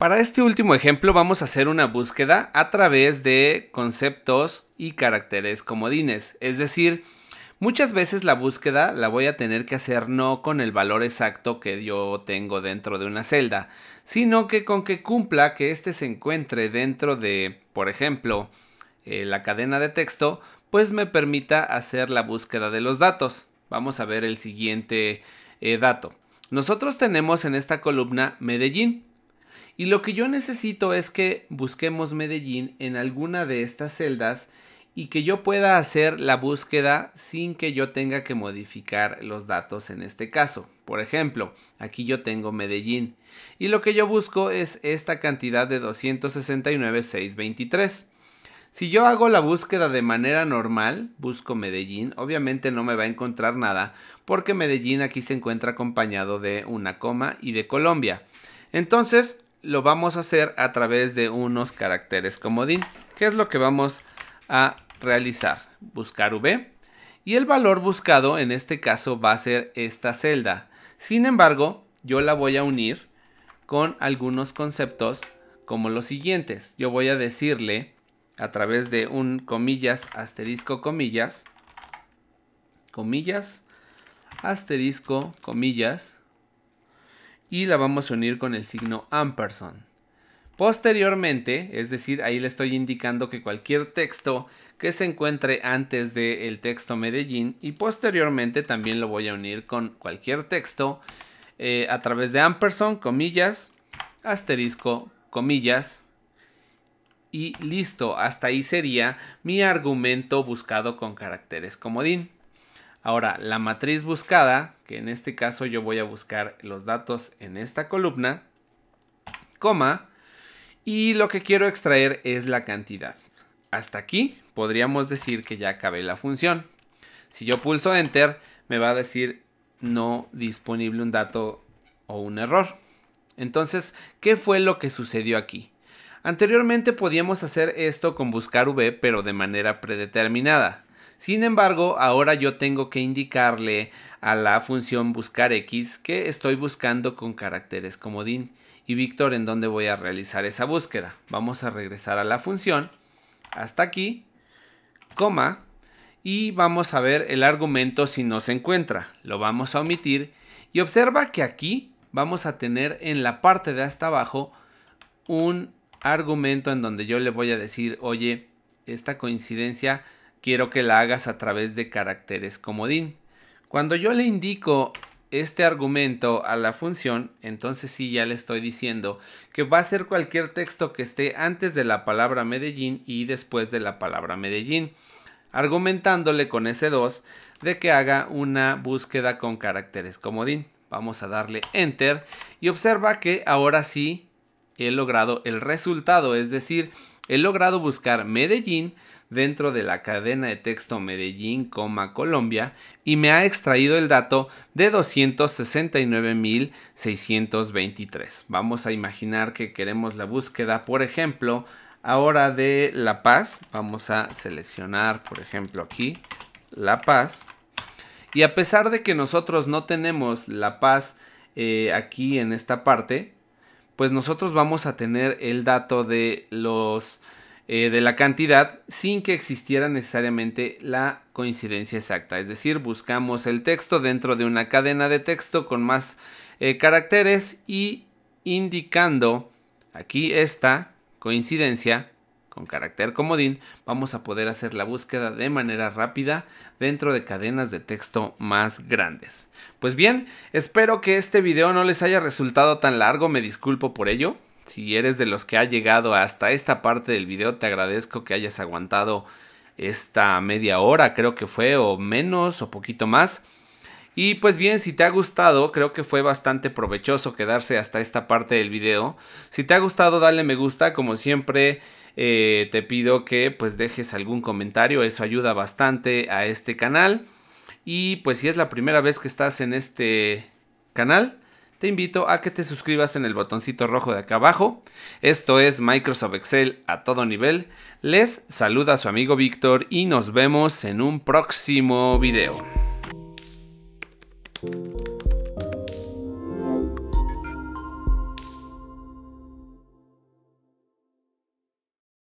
Para este último ejemplo vamos a hacer una búsqueda a través de conceptos y caracteres comodines. Es decir, muchas veces la búsqueda la voy a tener que hacer no con el valor exacto que yo tengo dentro de una celda, sino que con que cumpla que éste se encuentre dentro de, por ejemplo, eh, la cadena de texto, pues me permita hacer la búsqueda de los datos. Vamos a ver el siguiente eh, dato. Nosotros tenemos en esta columna Medellín. Y lo que yo necesito es que busquemos Medellín en alguna de estas celdas y que yo pueda hacer la búsqueda sin que yo tenga que modificar los datos en este caso. Por ejemplo, aquí yo tengo Medellín y lo que yo busco es esta cantidad de 269,623. Si yo hago la búsqueda de manera normal, busco Medellín, obviamente no me va a encontrar nada porque Medellín aquí se encuentra acompañado de una coma y de Colombia. Entonces, lo vamos a hacer a través de unos caracteres comodín. ¿Qué es lo que vamos a realizar? Buscar V. Y el valor buscado en este caso va a ser esta celda. Sin embargo, yo la voy a unir con algunos conceptos como los siguientes. Yo voy a decirle a través de un comillas, asterisco, comillas, comillas, asterisco, comillas, y la vamos a unir con el signo amperson. Posteriormente, es decir, ahí le estoy indicando que cualquier texto que se encuentre antes del texto Medellín y posteriormente también lo voy a unir con cualquier texto eh, a través de amperson, comillas, asterisco, comillas, y listo, hasta ahí sería mi argumento buscado con caracteres comodín. Ahora, la matriz buscada, que en este caso yo voy a buscar los datos en esta columna, coma, y lo que quiero extraer es la cantidad. Hasta aquí podríamos decir que ya acabé la función. Si yo pulso Enter, me va a decir no disponible un dato o un error. Entonces, ¿qué fue lo que sucedió aquí? Anteriormente podíamos hacer esto con buscar v, pero de manera predeterminada. Sin embargo, ahora yo tengo que indicarle a la función buscar x que estoy buscando con caracteres comodín. Y Víctor, ¿en dónde voy a realizar esa búsqueda? Vamos a regresar a la función, hasta aquí, coma, y vamos a ver el argumento si no se encuentra. Lo vamos a omitir y observa que aquí vamos a tener en la parte de hasta abajo un argumento en donde yo le voy a decir, oye, esta coincidencia quiero que la hagas a través de caracteres comodín. Cuando yo le indico este argumento a la función, entonces sí ya le estoy diciendo que va a ser cualquier texto que esté antes de la palabra Medellín y después de la palabra Medellín, argumentándole con ese 2 de que haga una búsqueda con caracteres comodín. Vamos a darle Enter y observa que ahora sí he logrado el resultado, es decir, he logrado buscar Medellín dentro de la cadena de texto Medellín, Colombia y me ha extraído el dato de 269.623. Vamos a imaginar que queremos la búsqueda, por ejemplo, ahora de La Paz. Vamos a seleccionar, por ejemplo, aquí La Paz. Y a pesar de que nosotros no tenemos La Paz eh, aquí en esta parte, pues nosotros vamos a tener el dato de los eh, de la cantidad sin que existiera necesariamente la coincidencia exacta. Es decir, buscamos el texto dentro de una cadena de texto con más eh, caracteres y indicando aquí esta coincidencia con carácter comodín, vamos a poder hacer la búsqueda de manera rápida dentro de cadenas de texto más grandes. Pues bien, espero que este video no les haya resultado tan largo, me disculpo por ello. Si eres de los que ha llegado hasta esta parte del video, te agradezco que hayas aguantado esta media hora, creo que fue, o menos, o poquito más. Y pues bien, si te ha gustado, creo que fue bastante provechoso quedarse hasta esta parte del video. Si te ha gustado, dale me gusta, como siempre eh, te pido que pues dejes algún comentario, eso ayuda bastante a este canal. Y pues si es la primera vez que estás en este canal, te invito a que te suscribas en el botoncito rojo de acá abajo. Esto es Microsoft Excel a todo nivel. Les saluda su amigo Víctor y nos vemos en un próximo video.